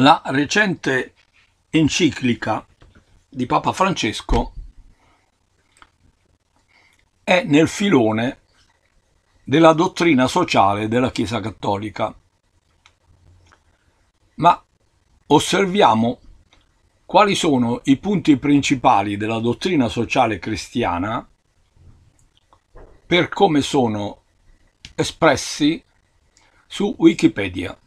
La recente enciclica di Papa Francesco è nel filone della dottrina sociale della Chiesa Cattolica, ma osserviamo quali sono i punti principali della dottrina sociale cristiana per come sono espressi su Wikipedia.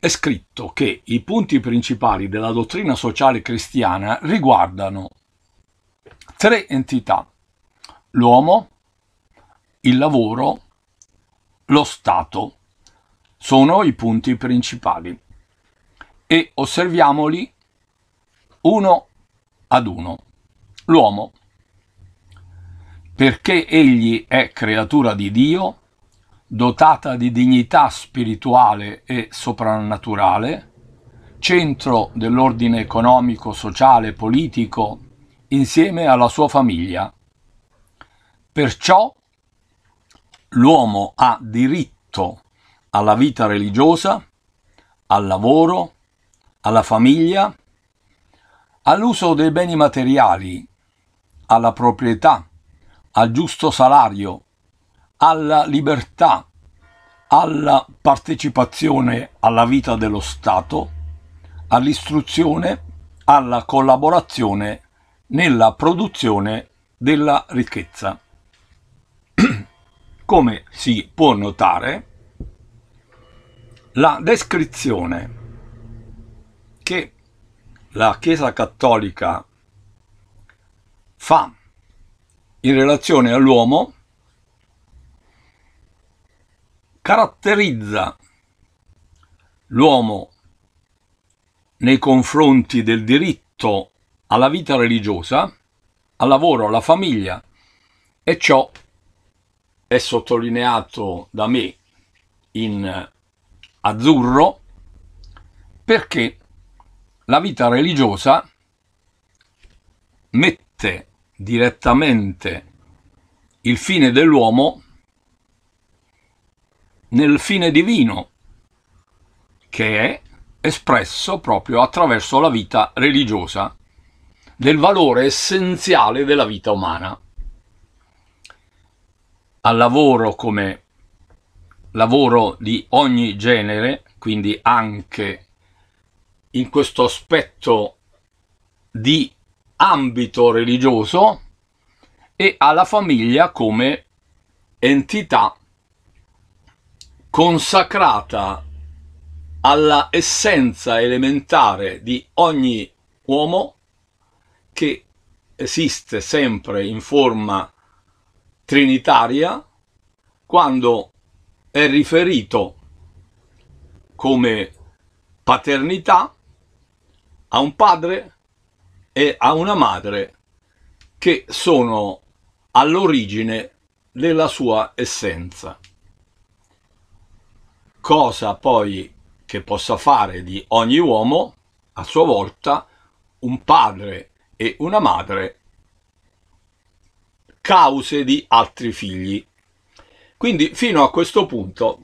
è scritto che i punti principali della dottrina sociale cristiana riguardano tre entità, l'uomo, il lavoro, lo Stato. Sono i punti principali e osserviamoli uno ad uno. L'uomo, perché egli è creatura di Dio, dotata di dignità spirituale e soprannaturale, centro dell'ordine economico, sociale, e politico, insieme alla sua famiglia. Perciò l'uomo ha diritto alla vita religiosa, al lavoro, alla famiglia, all'uso dei beni materiali, alla proprietà, al giusto salario, alla libertà, alla partecipazione alla vita dello Stato, all'istruzione, alla collaborazione nella produzione della ricchezza. Come si può notare, la descrizione che la Chiesa Cattolica fa in relazione all'uomo caratterizza l'uomo nei confronti del diritto alla vita religiosa, al lavoro, alla famiglia e ciò è sottolineato da me in azzurro perché la vita religiosa mette direttamente il fine dell'uomo nel fine divino, che è espresso proprio attraverso la vita religiosa, del valore essenziale della vita umana. Al lavoro come lavoro di ogni genere, quindi anche in questo aspetto di ambito religioso, e alla famiglia come entità consacrata alla essenza elementare di ogni uomo che esiste sempre in forma trinitaria quando è riferito come paternità a un padre e a una madre che sono all'origine della sua essenza cosa poi che possa fare di ogni uomo, a sua volta, un padre e una madre, cause di altri figli. Quindi fino a questo punto,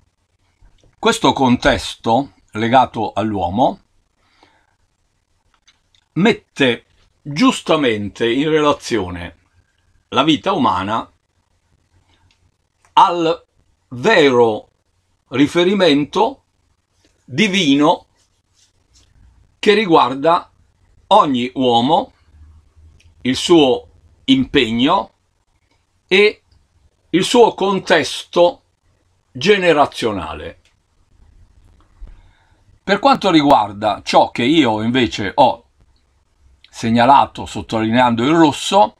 questo contesto legato all'uomo mette giustamente in relazione la vita umana al vero riferimento divino che riguarda ogni uomo, il suo impegno e il suo contesto generazionale. Per quanto riguarda ciò che io invece ho segnalato sottolineando il rosso,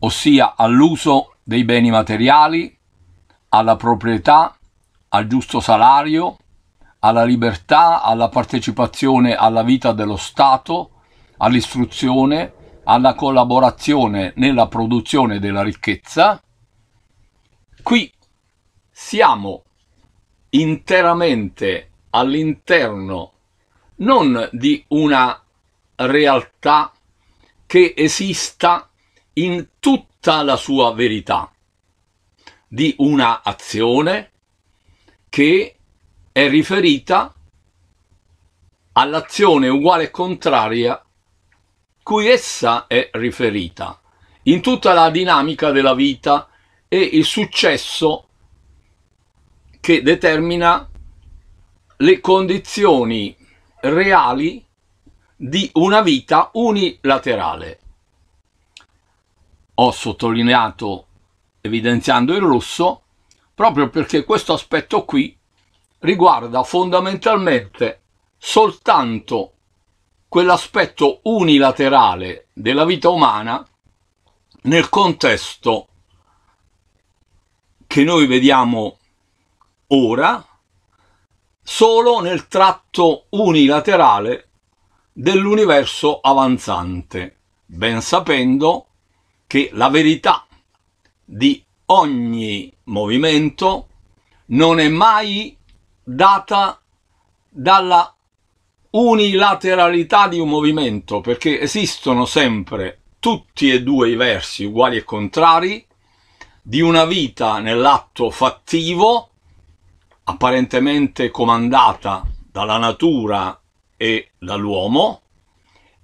ossia all'uso dei beni materiali, alla proprietà, al giusto salario, alla libertà, alla partecipazione alla vita dello Stato, all'istruzione, alla collaborazione nella produzione della ricchezza. Qui siamo interamente all'interno non di una realtà che esista in tutta la sua verità, di una azione, che è riferita all'azione uguale e contraria cui essa è riferita in tutta la dinamica della vita e il successo che determina le condizioni reali di una vita unilaterale. Ho sottolineato, evidenziando il rosso, proprio perché questo aspetto qui riguarda fondamentalmente soltanto quell'aspetto unilaterale della vita umana nel contesto che noi vediamo ora solo nel tratto unilaterale dell'universo avanzante, ben sapendo che la verità di ogni movimento non è mai data dalla unilateralità di un movimento, perché esistono sempre tutti e due i versi uguali e contrari di una vita nell'atto fattivo, apparentemente comandata dalla natura e dall'uomo,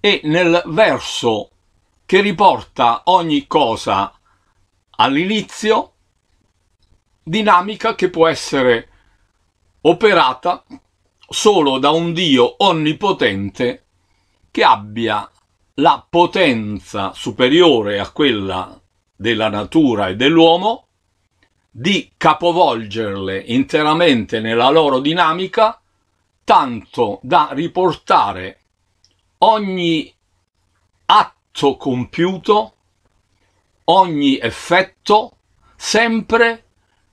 e nel verso che riporta ogni cosa all'inizio, dinamica che può essere operata solo da un Dio onnipotente che abbia la potenza superiore a quella della natura e dell'uomo di capovolgerle interamente nella loro dinamica tanto da riportare ogni atto compiuto ogni effetto sempre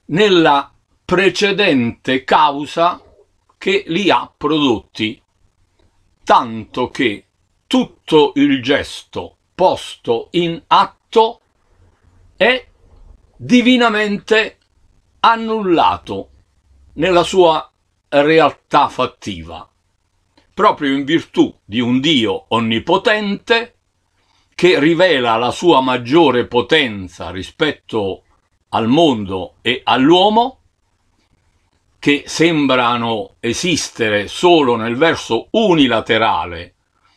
nella precedente causa che li ha prodotti, tanto che tutto il gesto posto in atto è divinamente annullato nella sua realtà fattiva, proprio in virtù di un Dio onnipotente che rivela la sua maggiore potenza rispetto al mondo e all'uomo, che sembrano esistere solo nel verso unilaterale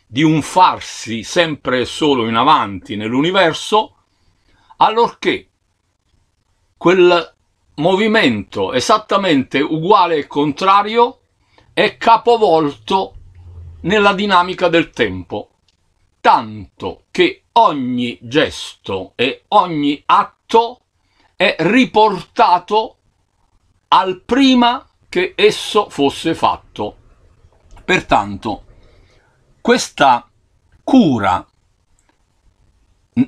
di un farsi sempre e solo in avanti nell'universo, allorché quel movimento esattamente uguale e contrario è capovolto nella dinamica del tempo tanto che ogni gesto e ogni atto è riportato al prima che esso fosse fatto. Pertanto, questa cura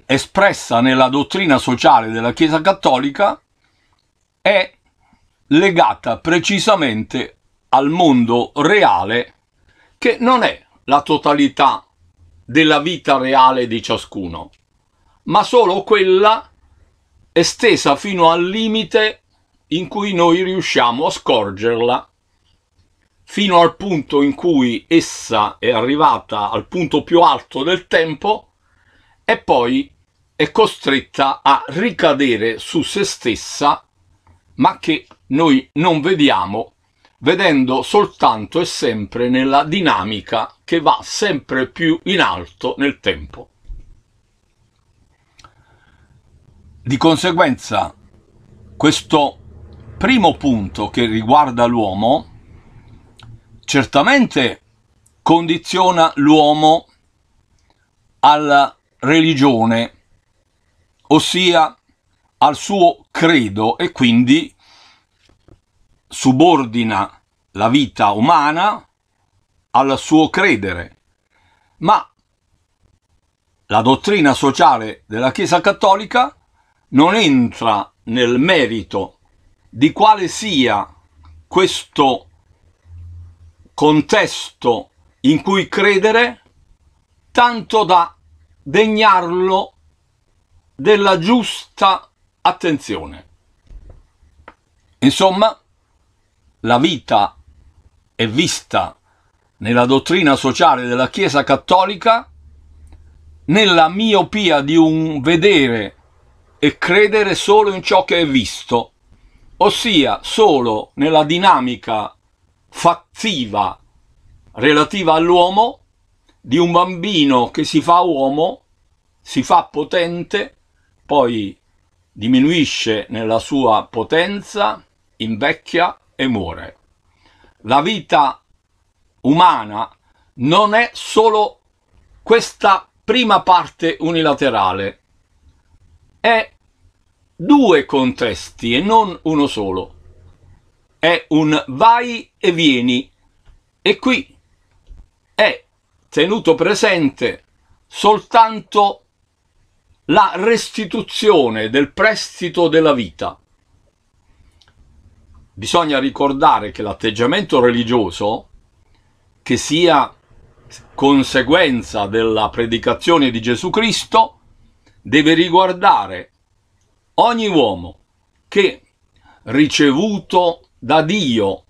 espressa nella dottrina sociale della Chiesa Cattolica è legata precisamente al mondo reale che non è la totalità della vita reale di ciascuno, ma solo quella estesa fino al limite in cui noi riusciamo a scorgerla, fino al punto in cui essa è arrivata al punto più alto del tempo e poi è costretta a ricadere su se stessa, ma che noi non vediamo vedendo soltanto e sempre nella dinamica che va sempre più in alto nel tempo. Di conseguenza, questo primo punto che riguarda l'uomo certamente condiziona l'uomo alla religione, ossia al suo credo e quindi subordina la vita umana al suo credere, ma la dottrina sociale della Chiesa Cattolica non entra nel merito di quale sia questo contesto in cui credere tanto da degnarlo della giusta attenzione. Insomma, la vita è vista nella dottrina sociale della Chiesa Cattolica nella miopia di un vedere e credere solo in ciò che è visto, ossia solo nella dinamica fattiva relativa all'uomo di un bambino che si fa uomo, si fa potente, poi diminuisce nella sua potenza, invecchia, e muore. La vita umana non è solo questa prima parte unilaterale, è due contesti e non uno solo. È un vai e vieni e qui è tenuto presente soltanto la restituzione del prestito della vita bisogna ricordare che l'atteggiamento religioso, che sia conseguenza della predicazione di Gesù Cristo, deve riguardare ogni uomo che, ricevuto da Dio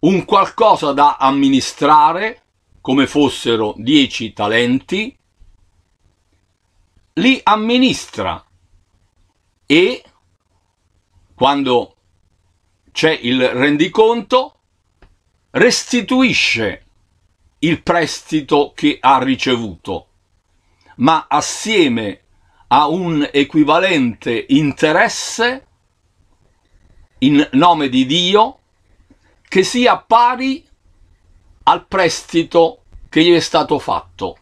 un qualcosa da amministrare, come fossero dieci talenti, li amministra e, quando c'è il rendiconto, restituisce il prestito che ha ricevuto, ma assieme a un equivalente interesse in nome di Dio che sia pari al prestito che gli è stato fatto,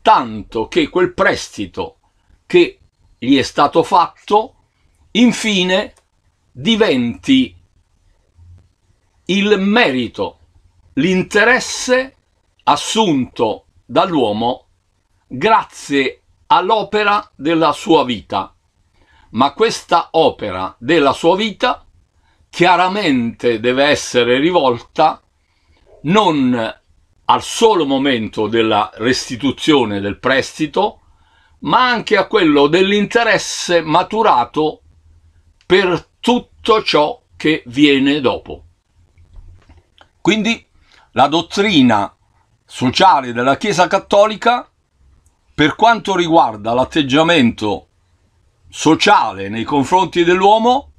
tanto che quel prestito che gli è stato fatto infine diventi il merito, l'interesse assunto dall'uomo grazie all'opera della sua vita. Ma questa opera della sua vita chiaramente deve essere rivolta non al solo momento della restituzione del prestito, ma anche a quello dell'interesse maturato per tutto ciò che viene dopo. Quindi la dottrina sociale della Chiesa Cattolica per quanto riguarda l'atteggiamento sociale nei confronti dell'uomo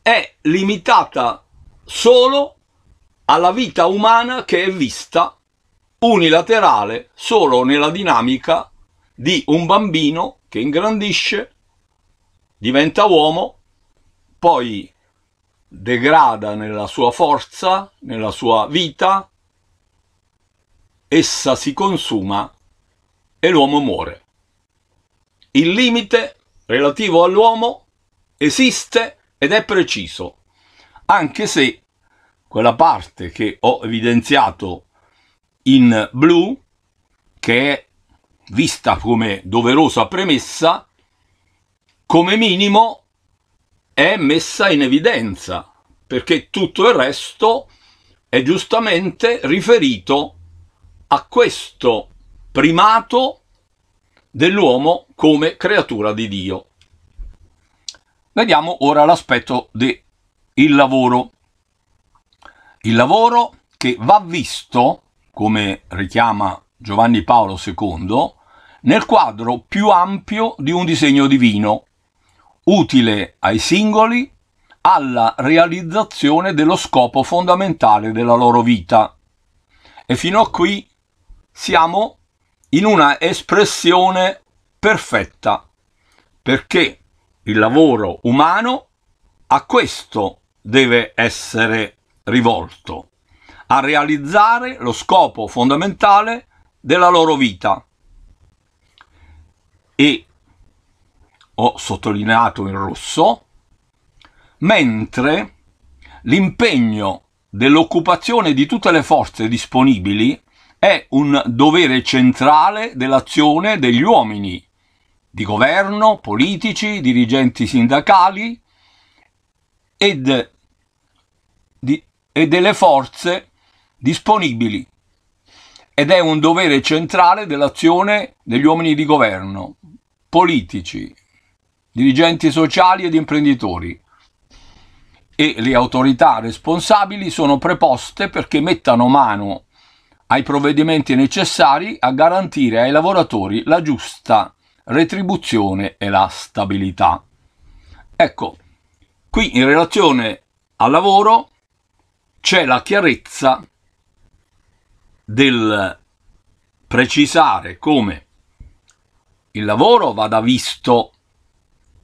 è limitata solo alla vita umana che è vista unilaterale solo nella dinamica di un bambino che ingrandisce, diventa uomo, poi degrada nella sua forza, nella sua vita, essa si consuma e l'uomo muore. Il limite relativo all'uomo esiste ed è preciso, anche se quella parte che ho evidenziato in blu, che è vista come doverosa premessa, come minimo è messa in evidenza, perché tutto il resto è giustamente riferito a questo primato dell'uomo come creatura di Dio. Vediamo ora l'aspetto del lavoro. Il lavoro che va visto, come richiama Giovanni Paolo II, nel quadro più ampio di un disegno divino, utile ai singoli alla realizzazione dello scopo fondamentale della loro vita. E fino a qui siamo in una espressione perfetta, perché il lavoro umano a questo deve essere rivolto, a realizzare lo scopo fondamentale della loro vita. E ho sottolineato in rosso, mentre l'impegno dell'occupazione di tutte le forze disponibili è un dovere centrale dell'azione degli uomini, di governo, politici, dirigenti sindacali ed, di, e delle forze disponibili. Ed è un dovere centrale dell'azione degli uomini di governo, politici dirigenti sociali ed imprenditori e le autorità responsabili sono preposte perché mettano mano ai provvedimenti necessari a garantire ai lavoratori la giusta retribuzione e la stabilità. Ecco, qui in relazione al lavoro c'è la chiarezza del precisare come il lavoro vada visto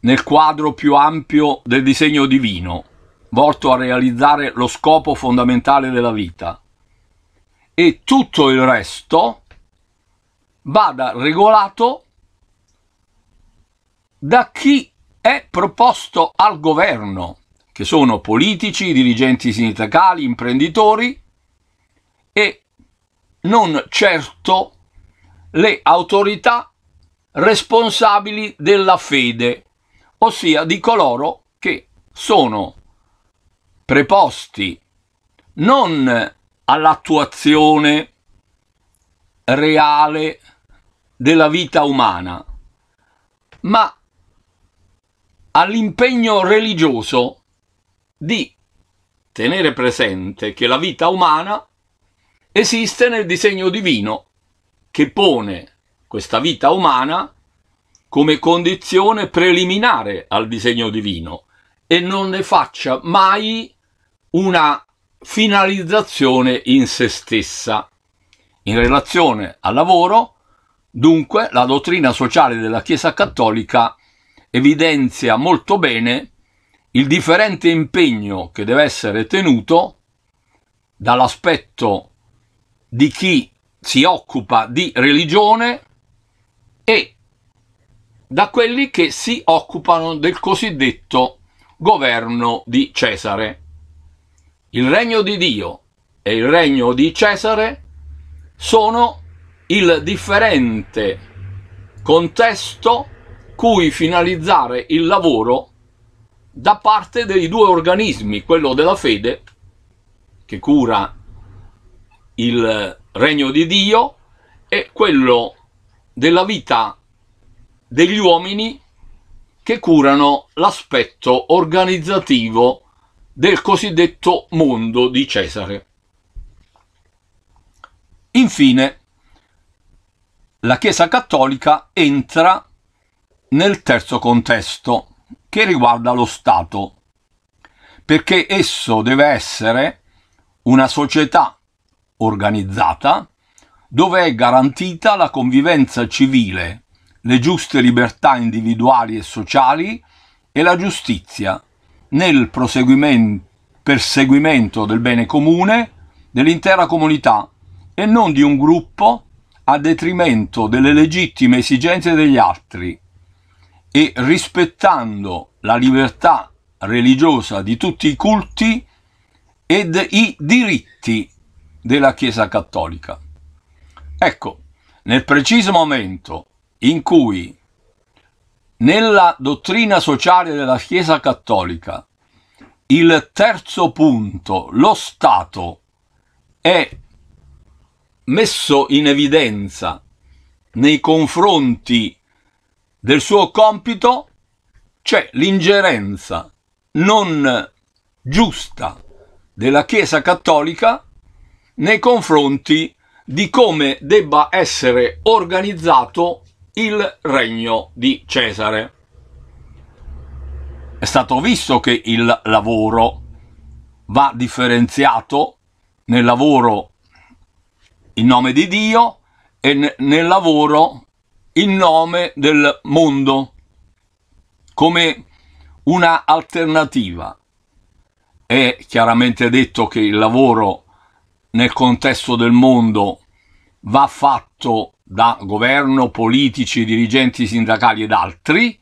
nel quadro più ampio del disegno divino, volto a realizzare lo scopo fondamentale della vita. E tutto il resto vada regolato da chi è proposto al governo, che sono politici, dirigenti sindacali, imprenditori e non certo le autorità responsabili della fede ossia di coloro che sono preposti non all'attuazione reale della vita umana, ma all'impegno religioso di tenere presente che la vita umana esiste nel disegno divino che pone questa vita umana come condizione preliminare al disegno divino e non ne faccia mai una finalizzazione in se stessa. In relazione al lavoro, dunque, la dottrina sociale della Chiesa Cattolica evidenzia molto bene il differente impegno che deve essere tenuto dall'aspetto di chi si occupa di religione e da quelli che si occupano del cosiddetto governo di Cesare. Il regno di Dio e il regno di Cesare sono il differente contesto cui finalizzare il lavoro da parte dei due organismi, quello della fede che cura il regno di Dio e quello della vita degli uomini che curano l'aspetto organizzativo del cosiddetto mondo di Cesare. Infine, la Chiesa Cattolica entra nel terzo contesto, che riguarda lo Stato, perché esso deve essere una società organizzata dove è garantita la convivenza civile le giuste libertà individuali e sociali e la giustizia nel perseguimento del bene comune dell'intera comunità e non di un gruppo a detrimento delle legittime esigenze degli altri e rispettando la libertà religiosa di tutti i culti ed i diritti della Chiesa Cattolica. Ecco, nel preciso momento in cui nella dottrina sociale della Chiesa Cattolica il terzo punto, lo Stato, è messo in evidenza nei confronti del suo compito c'è l'ingerenza non giusta della Chiesa Cattolica nei confronti di come debba essere organizzato il regno di Cesare. È stato visto che il lavoro va differenziato nel lavoro in nome di Dio e nel lavoro in nome del mondo come una alternativa. È chiaramente detto che il lavoro nel contesto del mondo va fatto da governo, politici, dirigenti sindacali ed altri,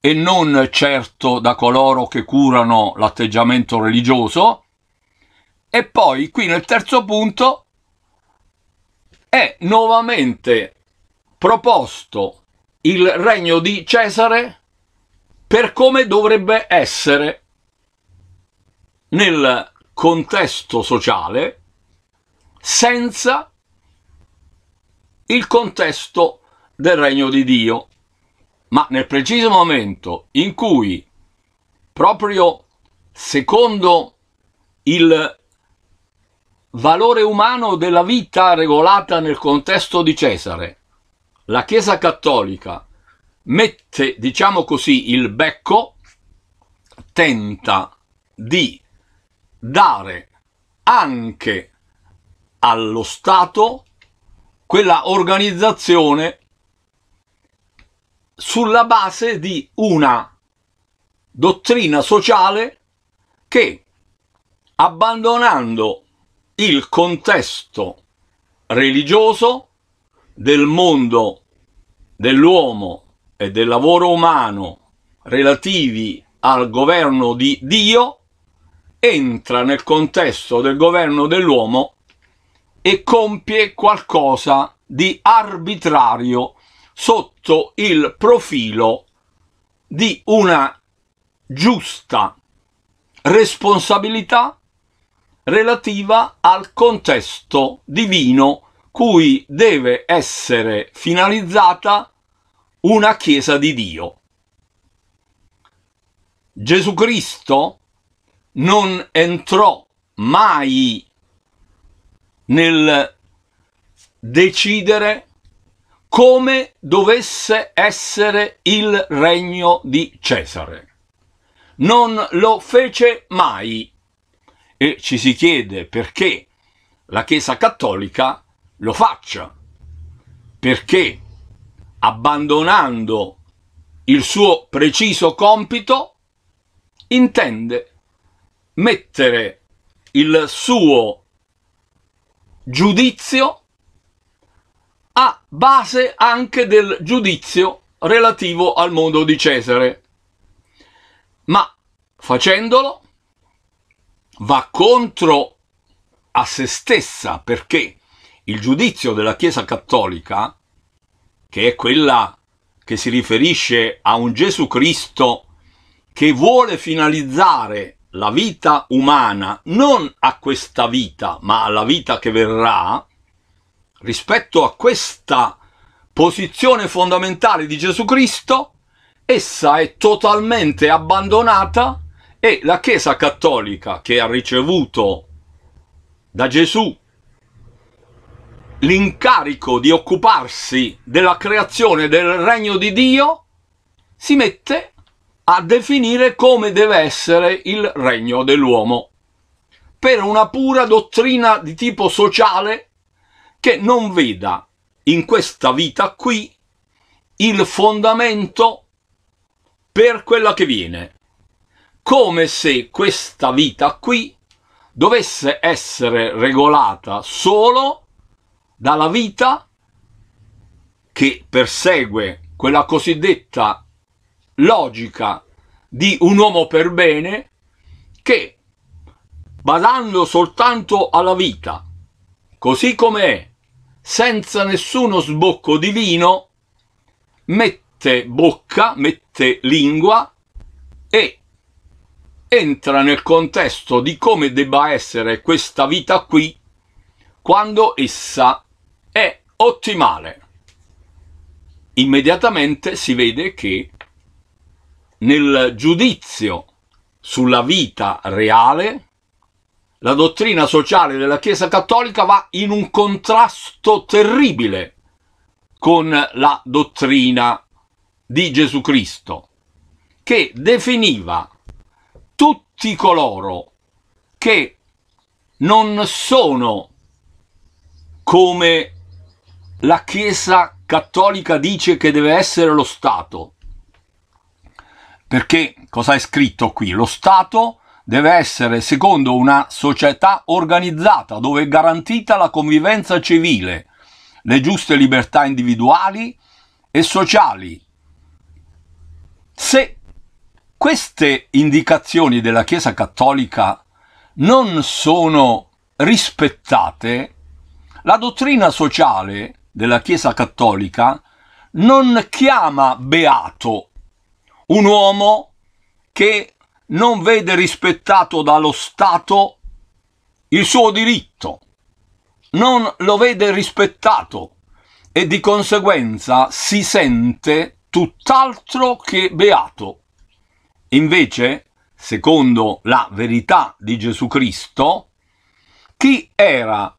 e non certo da coloro che curano l'atteggiamento religioso. E poi qui nel terzo punto è nuovamente proposto il regno di Cesare per come dovrebbe essere nel contesto sociale senza il contesto del regno di Dio. Ma nel preciso momento in cui, proprio secondo il valore umano della vita regolata nel contesto di Cesare, la Chiesa Cattolica mette, diciamo così, il becco, tenta di dare anche allo Stato quella organizzazione sulla base di una dottrina sociale che, abbandonando il contesto religioso del mondo dell'uomo e del lavoro umano relativi al governo di Dio, entra nel contesto del governo dell'uomo e compie qualcosa di arbitrario sotto il profilo di una giusta responsabilità relativa al contesto divino cui deve essere finalizzata una Chiesa di Dio. Gesù Cristo non entrò mai nel decidere come dovesse essere il regno di Cesare. Non lo fece mai e ci si chiede perché la Chiesa Cattolica lo faccia, perché abbandonando il suo preciso compito intende mettere il suo giudizio ha base anche del giudizio relativo al mondo di Cesare, ma facendolo va contro a se stessa perché il giudizio della Chiesa Cattolica, che è quella che si riferisce a un Gesù Cristo che vuole finalizzare la vita umana, non a questa vita, ma alla vita che verrà, rispetto a questa posizione fondamentale di Gesù Cristo, essa è totalmente abbandonata e la Chiesa Cattolica che ha ricevuto da Gesù l'incarico di occuparsi della creazione del regno di Dio si mette a definire come deve essere il regno dell'uomo, per una pura dottrina di tipo sociale che non veda in questa vita qui il fondamento per quella che viene, come se questa vita qui dovesse essere regolata solo dalla vita che persegue quella cosiddetta logica di un uomo per bene che, badando soltanto alla vita, così come è, senza nessuno sbocco divino, mette bocca, mette lingua e entra nel contesto di come debba essere questa vita qui quando essa è ottimale. Immediatamente si vede che nel giudizio sulla vita reale, la dottrina sociale della Chiesa Cattolica va in un contrasto terribile con la dottrina di Gesù Cristo, che definiva tutti coloro che non sono come la Chiesa Cattolica dice che deve essere lo Stato, perché cosa è scritto qui? Lo Stato deve essere secondo una società organizzata dove è garantita la convivenza civile, le giuste libertà individuali e sociali. Se queste indicazioni della Chiesa Cattolica non sono rispettate, la dottrina sociale della Chiesa Cattolica non chiama beato un uomo che non vede rispettato dallo Stato il suo diritto, non lo vede rispettato e di conseguenza si sente tutt'altro che beato. Invece, secondo la verità di Gesù Cristo, chi era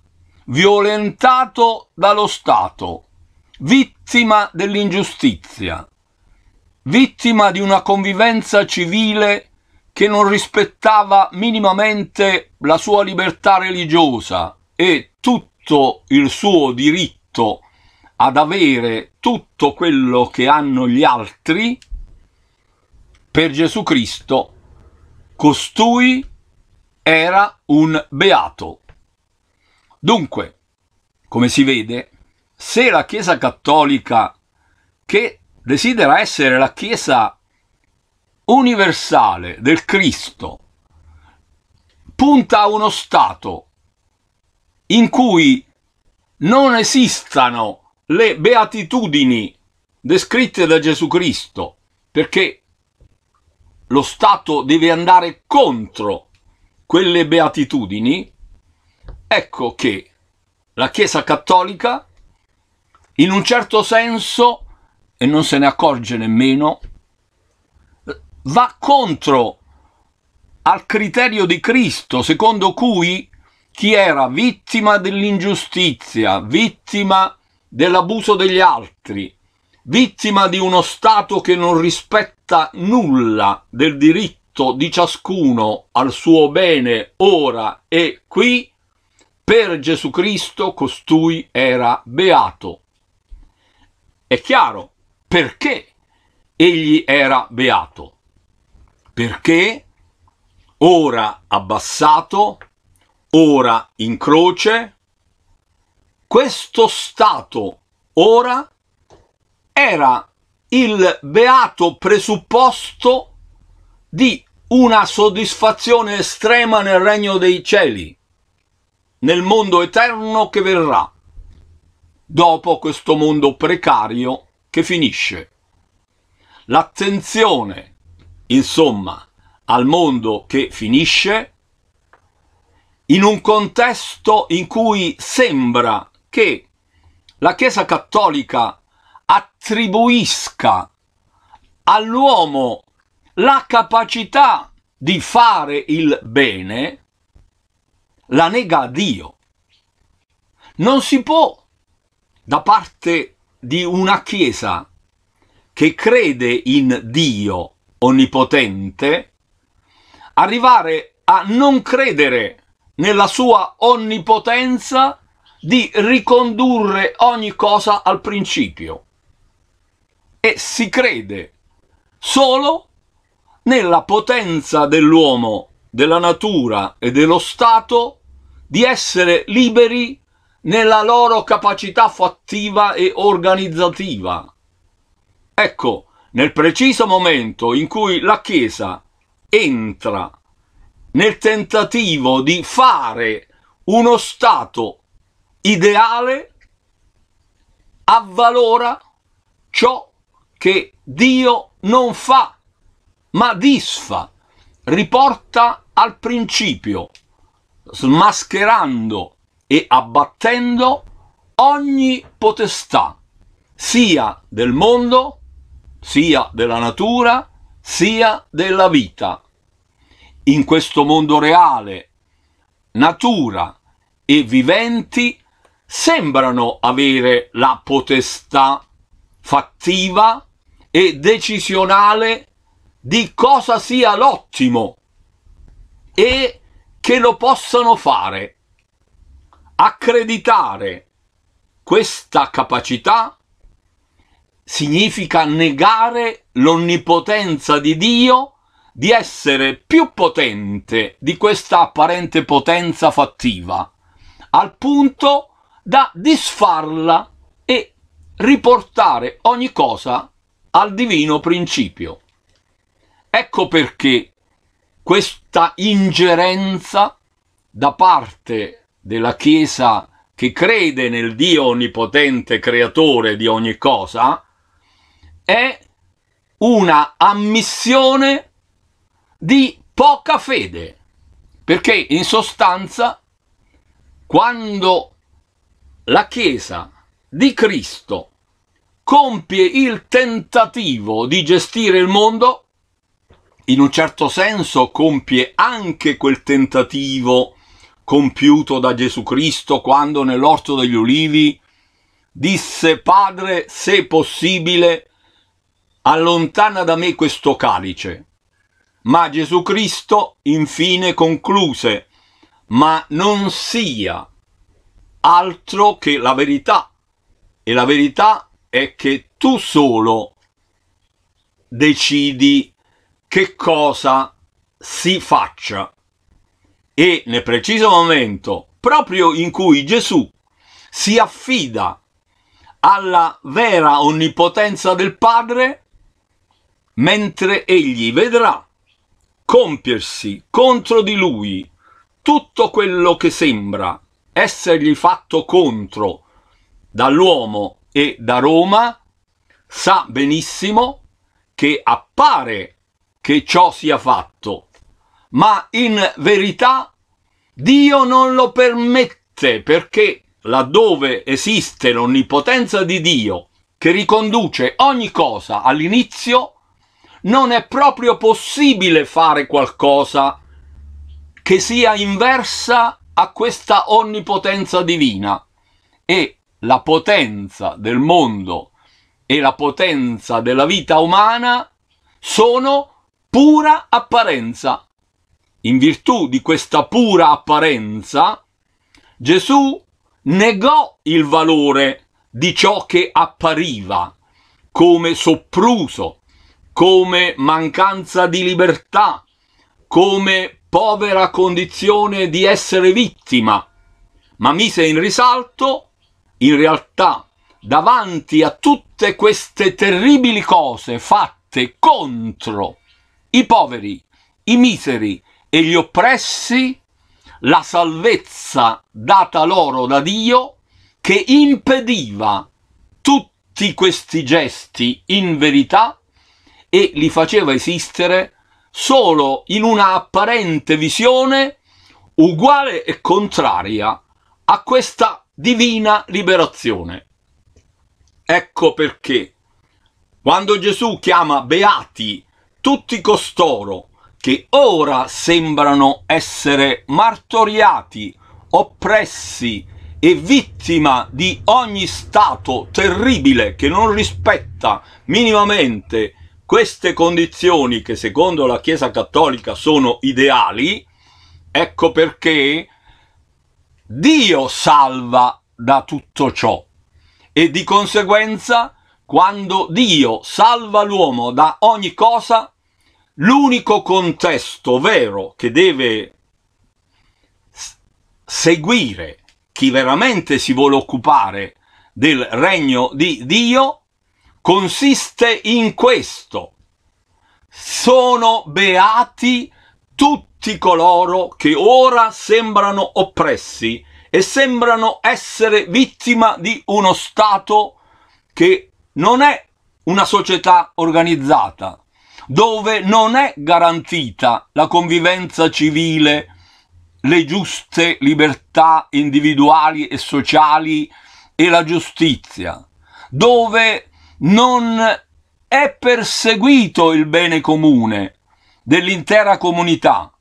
violentato dallo Stato, vittima dell'ingiustizia, vittima di una convivenza civile che non rispettava minimamente la sua libertà religiosa e tutto il suo diritto ad avere tutto quello che hanno gli altri, per Gesù Cristo costui era un beato. Dunque, come si vede, se la Chiesa cattolica, che desidera essere la Chiesa universale del Cristo, punta a uno Stato in cui non esistano le beatitudini descritte da Gesù Cristo, perché lo Stato deve andare contro quelle beatitudini, ecco che la Chiesa Cattolica in un certo senso e non se ne accorge nemmeno, va contro al criterio di Cristo, secondo cui chi era vittima dell'ingiustizia, vittima dell'abuso degli altri, vittima di uno Stato che non rispetta nulla del diritto di ciascuno al suo bene ora e qui, per Gesù Cristo costui era beato. È chiaro, perché egli era beato? Perché ora abbassato, ora in croce, questo stato ora era il beato presupposto di una soddisfazione estrema nel regno dei cieli, nel mondo eterno che verrà, dopo questo mondo precario che finisce. L'attenzione, insomma, al mondo che finisce in un contesto in cui sembra che la Chiesa Cattolica attribuisca all'uomo la capacità di fare il bene, la nega a Dio. Non si può, da parte di una Chiesa che crede in Dio onnipotente arrivare a non credere nella sua onnipotenza di ricondurre ogni cosa al principio e si crede solo nella potenza dell'uomo, della natura e dello Stato di essere liberi nella loro capacità fattiva e organizzativa. Ecco, nel preciso momento in cui la Chiesa entra nel tentativo di fare uno Stato ideale, avvalora ciò che Dio non fa, ma disfa, riporta al principio, smascherando e abbattendo ogni potestà, sia del mondo, sia della natura, sia della vita. In questo mondo reale, natura e viventi sembrano avere la potestà fattiva e decisionale di cosa sia l'ottimo e che lo possano fare. Accreditare questa capacità significa negare l'onnipotenza di Dio di essere più potente di questa apparente potenza fattiva, al punto da disfarla e riportare ogni cosa al divino principio. Ecco perché questa ingerenza da parte della Chiesa che crede nel Dio onnipotente creatore di ogni cosa è una ammissione di poca fede, perché in sostanza quando la Chiesa di Cristo compie il tentativo di gestire il mondo, in un certo senso compie anche quel tentativo compiuto da Gesù Cristo quando nell'orto degli ulivi disse Padre, se possibile, allontana da me questo calice. Ma Gesù Cristo infine concluse, ma non sia altro che la verità. E la verità è che tu solo decidi che cosa si faccia e nel preciso momento proprio in cui Gesù si affida alla vera onnipotenza del Padre, mentre egli vedrà compiersi contro di lui tutto quello che sembra essergli fatto contro dall'uomo e da Roma, sa benissimo che appare che ciò sia fatto ma in verità Dio non lo permette perché laddove esiste l'onnipotenza di Dio che riconduce ogni cosa all'inizio, non è proprio possibile fare qualcosa che sia inversa a questa onnipotenza divina e la potenza del mondo e la potenza della vita umana sono pura apparenza in virtù di questa pura apparenza, Gesù negò il valore di ciò che appariva come soppruso, come mancanza di libertà, come povera condizione di essere vittima, ma mise in risalto, in realtà, davanti a tutte queste terribili cose fatte contro i poveri, i miseri, e gli oppressi la salvezza data loro da Dio che impediva tutti questi gesti in verità e li faceva esistere solo in una apparente visione uguale e contraria a questa divina liberazione. Ecco perché quando Gesù chiama beati tutti costoro che ora sembrano essere martoriati, oppressi e vittima di ogni stato terribile che non rispetta minimamente queste condizioni che secondo la Chiesa Cattolica sono ideali, ecco perché Dio salva da tutto ciò e di conseguenza quando Dio salva l'uomo da ogni cosa L'unico contesto vero che deve seguire chi veramente si vuole occupare del regno di Dio consiste in questo. Sono beati tutti coloro che ora sembrano oppressi e sembrano essere vittima di uno Stato che non è una società organizzata, dove non è garantita la convivenza civile, le giuste libertà individuali e sociali e la giustizia, dove non è perseguito il bene comune dell'intera comunità,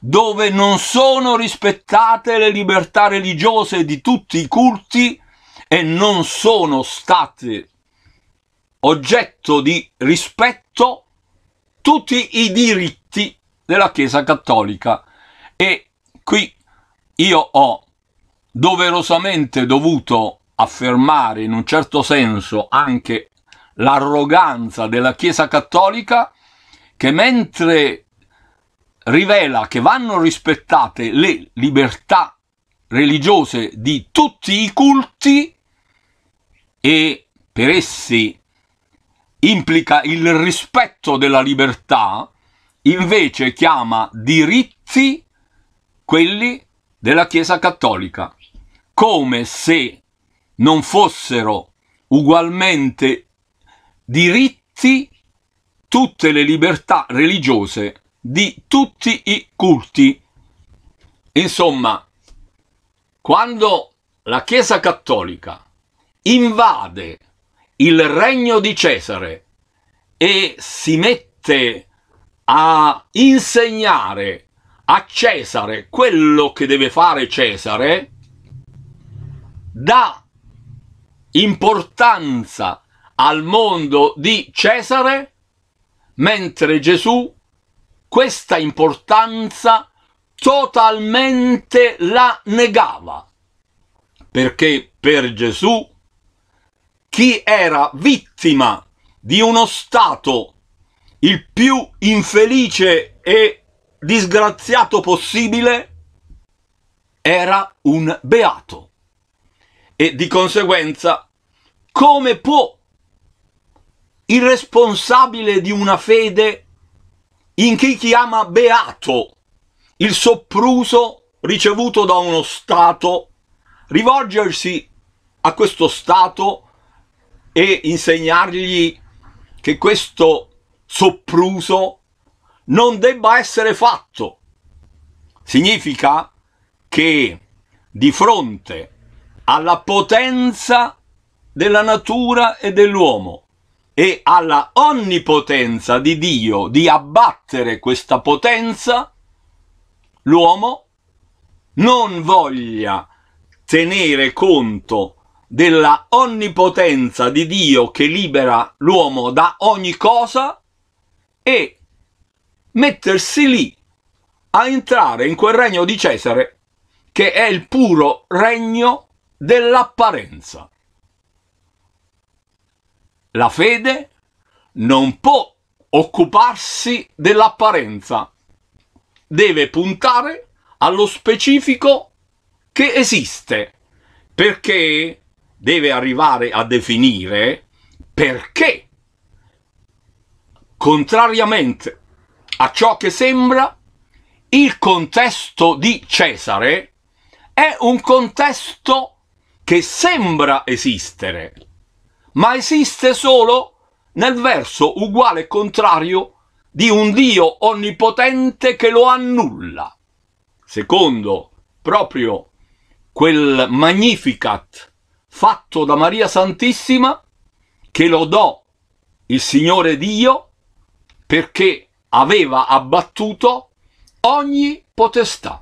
dove non sono rispettate le libertà religiose di tutti i culti e non sono state oggetto di rispetto tutti i diritti della Chiesa Cattolica e qui io ho doverosamente dovuto affermare in un certo senso anche l'arroganza della Chiesa Cattolica che mentre rivela che vanno rispettate le libertà religiose di tutti i culti e per essi implica il rispetto della libertà, invece chiama diritti quelli della Chiesa Cattolica, come se non fossero ugualmente diritti tutte le libertà religiose di tutti i culti. Insomma, quando la Chiesa Cattolica invade il regno di Cesare e si mette a insegnare a Cesare quello che deve fare Cesare, dà importanza al mondo di Cesare, mentre Gesù questa importanza totalmente la negava, perché per Gesù chi era vittima di uno Stato il più infelice e disgraziato possibile era un beato e di conseguenza come può il responsabile di una fede in chi chiama beato il soppruso ricevuto da uno Stato rivolgersi a questo Stato e insegnargli che questo sopruso non debba essere fatto. Significa che di fronte alla potenza della natura e dell'uomo e alla onnipotenza di Dio di abbattere questa potenza, l'uomo non voglia tenere conto della onnipotenza di Dio che libera l'uomo da ogni cosa e mettersi lì a entrare in quel regno di Cesare che è il puro regno dell'apparenza. La fede non può occuparsi dell'apparenza, deve puntare allo specifico che esiste, perché deve arrivare a definire perché, contrariamente a ciò che sembra, il contesto di Cesare è un contesto che sembra esistere, ma esiste solo nel verso uguale e contrario di un Dio onnipotente che lo annulla. Secondo proprio quel magnificat fatto da Maria Santissima che lodò il Signore Dio perché aveva abbattuto ogni potestà.